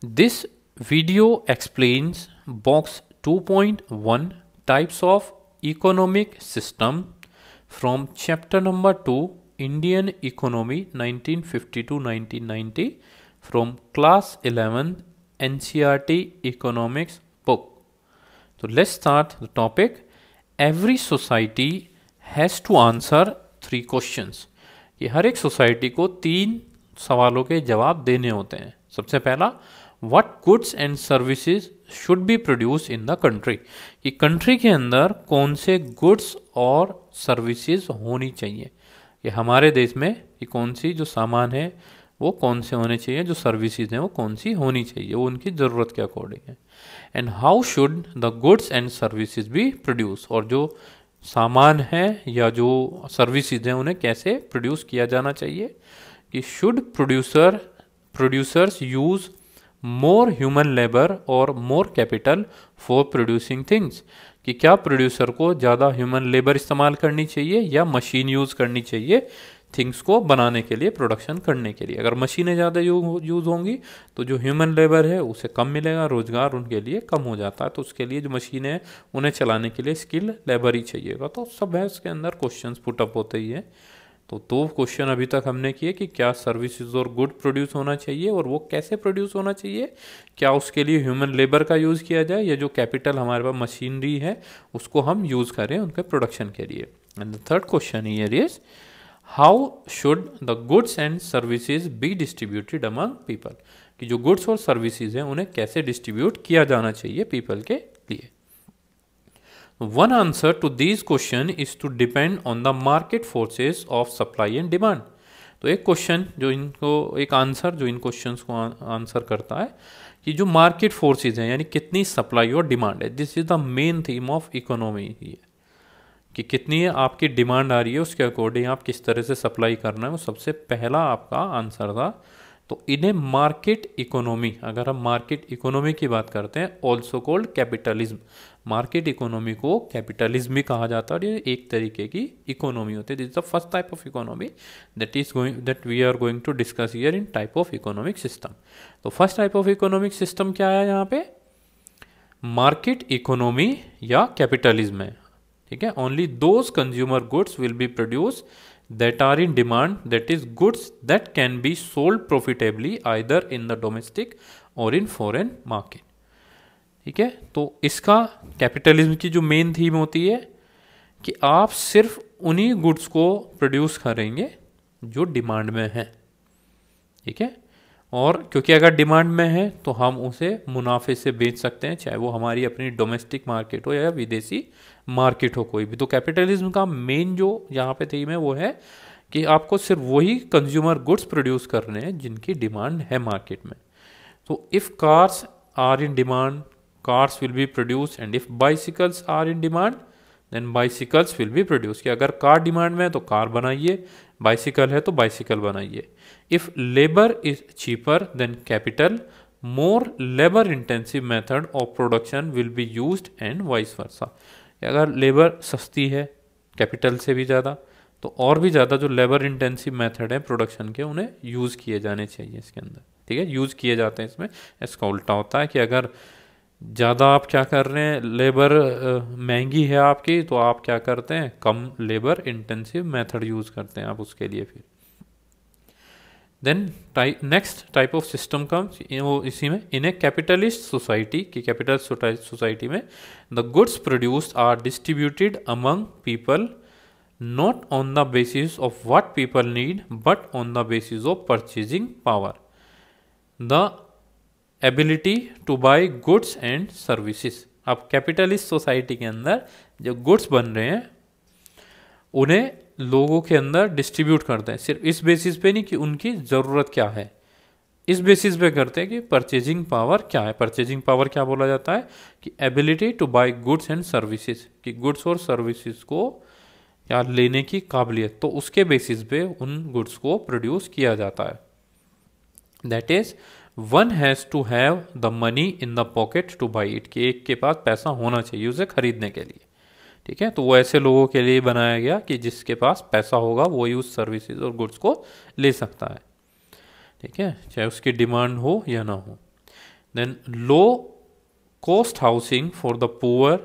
This video explains box 2.1 types of economic system from chapter number 2 Indian economy 1950-1990 from class 11 NCRT economics book. So let's start the topic. Every society has to answer three questions ye har ek society ko teen सवालों के जवाब देने होते हैं सबसे पहला what goods and services should be produce in the country कि country के अंदर कौन से गुड्स और सर्विसेज होनी चाहिए कि हमारे देश में कि कौन सी जो सामान है वो कौन से होने चाहिए जो सर्विसेज हैं वो कौन सी होनी चाहिए वो उनकी ज़रूरत के अकॉर्डिंग है and how should the goods and services भी प्रोड्यूस और जो सामान है या जो सर्विसेज हैं उन्हें कैसे प्रोड्यूस किया जाना चाहिए कि should producer producers use more human labour और more capital for producing things कि क्या प्रोड्यूसर को ज़्यादा ह्यूमन लेबर इस्तेमाल करनी चाहिए या मशीन यूज़ करनी चाहिए थिंग्स को बनाने के लिए प्रोडक्शन करने के लिए अगर मशीनें ज़्यादा यूज़ होंगी तो जो ह्यूमन लेबर है उसे कम मिलेगा रोज़गार उनके लिए कम हो जाता है तो उसके लिए जो मशीनें हैं उन्हें चलाने के लिए स्किल लेबर ही चाहिएगा तो सब है उसके अंदर क्वेश्चन पुटअप होते ही हैं तो दो क्वेश्चन अभी तक हमने किए कि क्या सर्विसेज और गुड प्रोड्यूस होना चाहिए और वो कैसे प्रोड्यूस होना चाहिए क्या उसके लिए ह्यूमन लेबर का यूज़ किया जाए या जो कैपिटल हमारे पास मशीनरी है उसको हम यूज़ करें उनके प्रोडक्शन के लिए and the third question here is how should the goods and services be distributed among people कि जो गुड्स और सर्विसेज हैं उन्हें कैसे डिस्ट्रीब्यूट किया जाना चाहिए पीपल के लिए one answer to this question is to depend on the market forces of supply and demand तो एक क्वेश्चन जो इनको एक आंसर जो इन क्वेश्चन को आंसर करता है कि जो मार्केट फोर्सेज हैं यानी कितनी सप्लाई और डिमांड है this is the main theme of economy ही है कि कितनी आपकी डिमांड आ रही है उसके अकॉर्डिंग आप किस तरह से सप्लाई करना है वो सबसे पहला आपका आंसर था तो इन्हें मार्केट इकोनॉमी अगर हम मार्केट इकोनॉमी की बात करते हैं also called capitalism market economy को कैपिटलिज्म भी कहा जाता है और ये एक तरीके की इकोनॉमी होती है this the first type of economy that is going that we are going to discuss here in type of economic system तो first type of economic system क्या है यहाँ पे मार्केट इकोनॉमी या कैपिटलिज्म है ठीक है only those consumer goods will be produce that are in demand that is goods that can be sold profitably either in the domestic or in foreign market ठीक है तो इसका कैपिटलिज्म की जो मेन थीम होती है कि आप सिर्फ उन्हीं गुड्स को प्रोड्यूस करेंगे जो डिमांड में है ठीक है और क्योंकि अगर डिमांड में है तो हम उसे मुनाफे से बेच सकते हैं चाहे वो हमारी अपनी डोमेस्टिक मार्केट हो या विदेशी मार्केट हो कोई भी तो कैपिटलिज्म का मेन जो यहाँ पे थीम है वो है कि आपको सिर्फ वही कंज्यूमर गुड्स प्रोड्यूस करने हैं जिनकी डिमांड है मार्केट में तो if cars are in demand cars will be produce and if bicycles are in demand then bicycles will be produce कि अगर कार डिमांड में है तो कार बनाइए बाइसिकल है तो बाइसिकल बनाइए if labour is cheaper then capital more labour intensive method of production will be use and vice versa अगर लेबर सस्ती है कैपिटल से भी ज़्यादा तो और भी ज़्यादा जो लेबर इंटेंसिव मेथड है प्रोडक्शन के उन्हें यूज़ किए जाने चाहिए इसके अंदर ठीक है यूज़ किए जाते हैं इसमें इसका उल्टा होता है कि अगर ज़्यादा आप क्या कर रहे हैं लेबर महंगी है आपकी तो आप क्या करते हैं कम लेबर इंटेंसिव मेथड यूज़ करते हैं आप उसके लिए फिर then next type of system का वो इसी में इन ए कैपिटलिस्ट सोसाइटी की कैपिटल सोसाइटी में the goods produced are distributed among people not on the basis of what people need but on the basis of purchasing power the ability to buy goods and services अब capitalist society के अंदर जो goods बन रहे हैं उन्हें लोगों के अंदर डिस्ट्रीब्यूट करते हैं सिर्फ इस बेसिस पे नहीं कि उनकी ज़रूरत क्या है इस बेसिस पे करते हैं कि परचेजिंग पावर क्या है परचेजिंग पावर क्या बोला जाता है कि ability to buy goods and services कि गुड्स और सर्विसेज को या लेने की काबिलियत तो उसके बेसिस पे उन गुड्स को प्रोड्यूस किया जाता है that is one has to have the money in the pocket to buy it कि एक के पास पैसा होना चाहिए उसे खरीदने के लिए ठीक है तो वो ऐसे लोगों के लिए बनाया गया कि जिसके पास पैसा होगा वो यूज सर्विसेज और गुड्स को ले सकता है ठीक है चाहे उसकी डिमांड हो या ना हो then low cost housing for the poor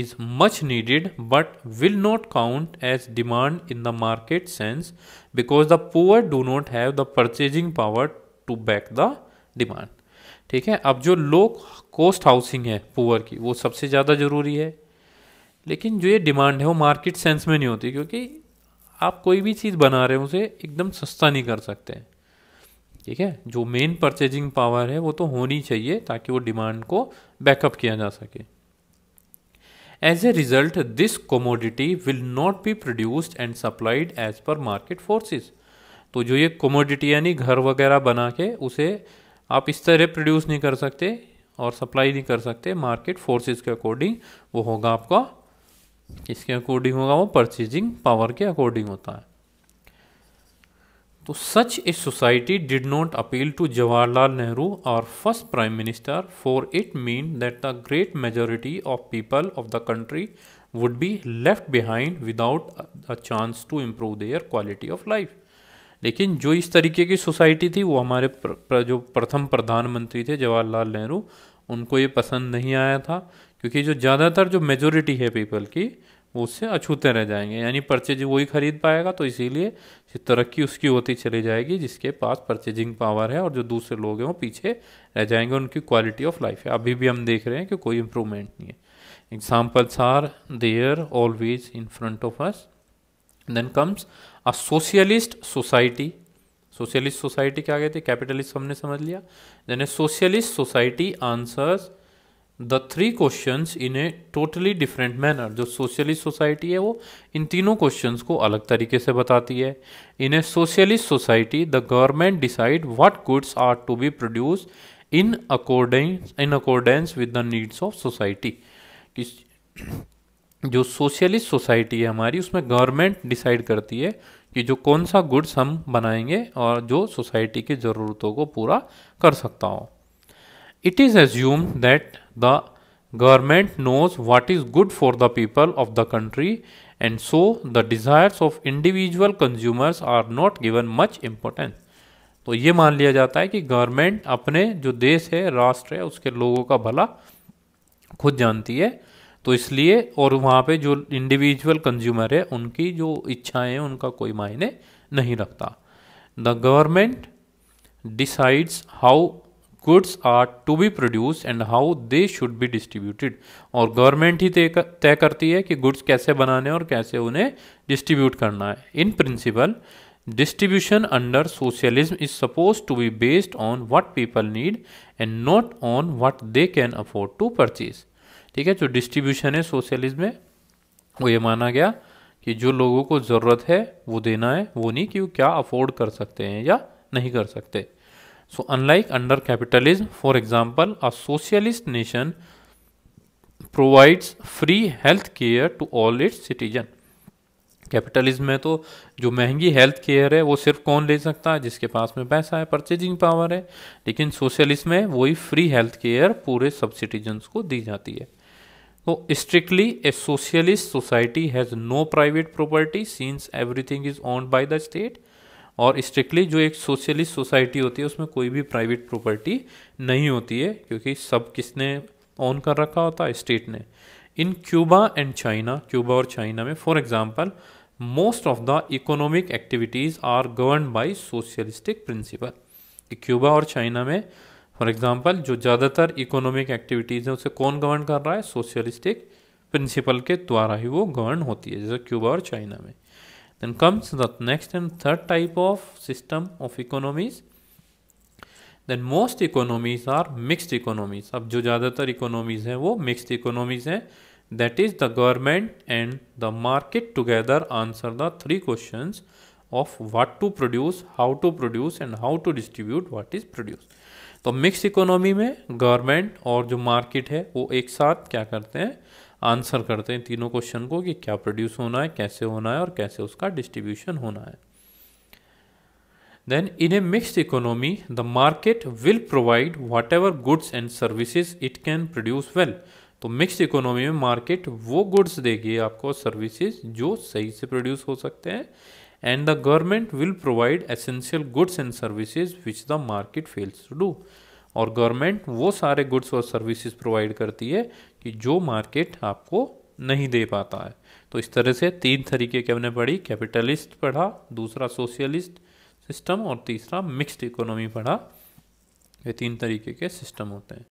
is much needed but will not count as demand in the market sense because the poor do not have the purchasing power to back the demand ठीक है अब जो low cost housing है poor की वो सबसे ज़्यादा जरूरी है लेकिन जो ये डिमांड है वो मार्केट सेंस में नहीं होती क्योंकि आप कोई भी चीज़ बना रहे हो उसे एकदम सस्ता नहीं कर सकते ठीक है जो मेन परचेजिंग पावर है वो तो होनी चाहिए ताकि वो डिमांड को बैकअप किया जा सके as a result this commodity will not be produced and supplied as per market forces तो जो ये कमोडिटी यानी घर वगैरह बना के उसे आप इस तरह प्रोड्यूस नहीं कर सकते और सप्लाई नहीं कर सकते मार्केट फोर्सेस के अकॉर्डिंग वो होगा आपका किसके अकॉर्डिंग होगा वो परचेजिंग पावर के अकॉर्डिंग होता है तो such a society did not appeal to Jawaharlal Nehru our first prime minister for it mean that the great majority of people of the country would be left behind without a chance to improve their quality of life लेकिन जो इस तरीके की society थी वो हमारे प्र, प्र, जो प्रथम प्रधानमंत्री थे जवाहरलाल नेहरू उनको ये पसंद नहीं आया था क्योंकि जो ज़्यादातर जो मेजोरिटी है पीपल की वो उससे अछूते रह जाएंगे यानी परचेज वही खरीद पाएगा तो इसीलिए तरक्की उसकी होती चली जाएगी जिसके पास परचेजिंग पावर है और जो दूसरे लोग हैं वो पीछे रह जाएंगे उनकी क्वालिटी ऑफ लाइफ है अभी भी हम देख रहे हैं कि कोई इम्प्रूवमेंट नहीं है examples are there always in front of us then comes a socialist society socialist society क्या कहते हैं कैपिटलिस्ट हमने समझ लिया then a socialist society answers the three question in a totally different manner जो सोशलिस्ट सोसाइटी है वो इन तीनों क्वेश्चन को अलग तरीके से बताती है in a socialist society the government decide what goods are to be produce in accordance in accordance with the needs of society जो सोशलिस्ट सोसाइटी है हमारी उसमें गवर्नमेंट डिसाइड करती है कि जो कौन सा गुड्स हम बनाएंगे और जो सोसाइटी की ज़रूरतों को पूरा कर सकता हो it is assume that the government knows what is good for the people of the country and so the desires of individual consumers are not given much importance तो ये मान लिया जाता है कि गवर्नमेंट अपने जो देश है राष्ट्र है उसके लोगों का भला खुद जानती है तो इसलिए और वहाँ पे जो इंडिविजुअल कंज्यूमर है उनकी जो इच्छाएं उनका कोई मायने नहीं रखता the government decides how goods are to be produce and how they should be distributed और गवर्नमेंट ही तय करती है कि गुड्स कैसे बनाने और कैसे उन्हें डिस्ट्रीब्यूट करना है in principle distribution under socialism is suppose to be based on what people need and not on what they can afford to purchase ठीक है जो डिस्ट्रीब्यूशन है सोशलिज्म में वो ये माना गया कि जो लोगों को ज़रूरत है वो देना है वो नहीं कि वो क्या अफोर्ड कर सकते हैं या नहीं कर सकते So, unlike under capitalism, for example, a socialist nation provides free health care to all its citizen. Capitalism में तो जो महंगी हेल्थ केयर है वो सिर्फ कौन ले सकता है जिसके पास में पैसा है परचेजिंग पावर है लेकिन सोशलिस्ट में वही फ्री हेल्थ केयर पूरे सब सिटीजन्स को दी जाती है तो strictly a socialist society has no private property since everything is owned by the state और स्ट्रिक्टली जो एक सोशलिस्ट सोसाइटी होती है उसमें कोई भी प्राइवेट प्रॉपर्टी नहीं होती है क्योंकि सब किसने ऑन कर रखा होता है स्टेट ने in Cuba and China Cuba और चाइना में for example most of the economic activities are govern by socialistic principle Cuba और चाइना में फॉर एग्जाम्पल जो ज़्यादातर इकोनॉमिक एक्टिविटीज़ हैं उसे कौन गवर्न कर रहा है सोशलिस्टिक प्रिंसिपल के द्वारा ही वो गवर्न होती है जैसे क्यूबा और चाइना में Then comes the next and third type of system of economies. Then most economies are mixed economies. ab jo zyada tar economies hain wo mixed economies hain That is the government and the market together answer the three questions of what to produce, how to produce and how to distribute what is produced. तो mix economy में government और जो market है वो एक साथ क्या करते हैं आंसर करते हैं तीनों क्वेश्चन को कि क्या प्रोड्यूस होना है कैसे होना है और कैसे उसका डिस्ट्रीब्यूशन होना है in a a economy the market will provide whatever goods and services it can produce well तो मिक्सड इकोनॉमी में मार्केट वो गुड्स देगी आपको सर्विसेज जो सही से प्रोड्यूस हो सकते हैं and the government will provide essential goods and services which the market fails to do और गवर्नमेंट वो सारे गुड्स और सर्विसेज प्रोवाइड करती है कि जो मार्केट आपको नहीं दे पाता है तो इस तरह से तीन तरीके के हमने पढ़ी कैपिटलिस्ट पढ़ा दूसरा सोशलिस्ट सिस्टम और तीसरा मिक्स्ड इकोनॉमी पढ़ा ये तीन तरीके के सिस्टम होते हैं